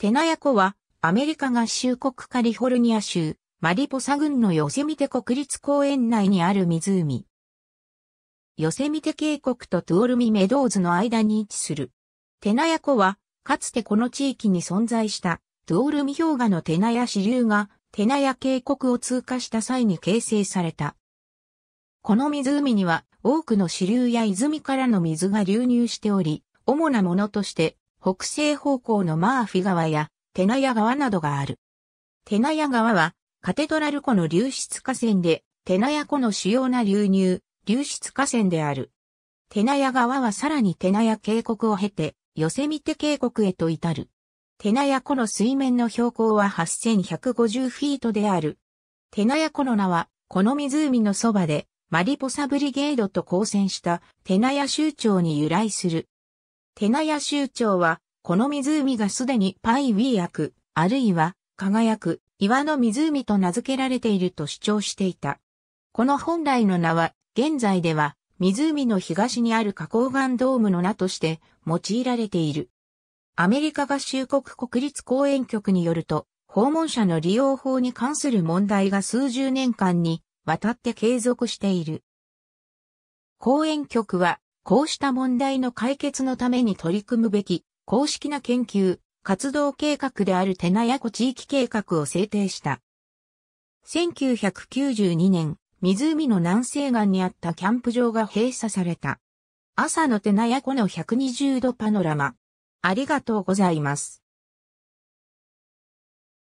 テナヤ湖は、アメリカ合衆国カリフォルニア州、マリポサ郡のヨセミテ国立公園内にある湖。ヨセミテ渓谷とトゥオルミメドーズの間に位置する。テナヤ湖は、かつてこの地域に存在した、トゥオルミ氷河のテナヤ支流が、テナヤ渓谷を通過した際に形成された。この湖には、多くの支流や泉からの水が流入しており、主なものとして、北西方向のマーフィ川やテナヤ川などがある。テナヤ川はカテドラル湖の流出河川で、テナヤ湖の主要な流入、流出河川である。テナヤ川はさらにテナヤ渓谷を経て、ヨセミテ渓谷へと至る。テナヤ湖の水面の標高は8150フィートである。テナヤ湖の名は、この湖のそばで、マリポサブリゲードと交戦したテナヤ州長に由来する。テナヤ州長は、この湖がすでにパイウィー役、あるいは、輝く、岩の湖と名付けられていると主張していた。この本来の名は、現在では、湖の東にある花崗岩ドームの名として用いられている。アメリカ合衆国国立公園局によると、訪問者の利用法に関する問題が数十年間にわたって継続している。公園局はこうした問題の解決のために取り組むべき、公式な研究、活動計画であるテナヤ湖地域計画を制定した。1992年、湖の南西岸にあったキャンプ場が閉鎖された。朝のテナヤ湖の120度パノラマ。ありがとうございます。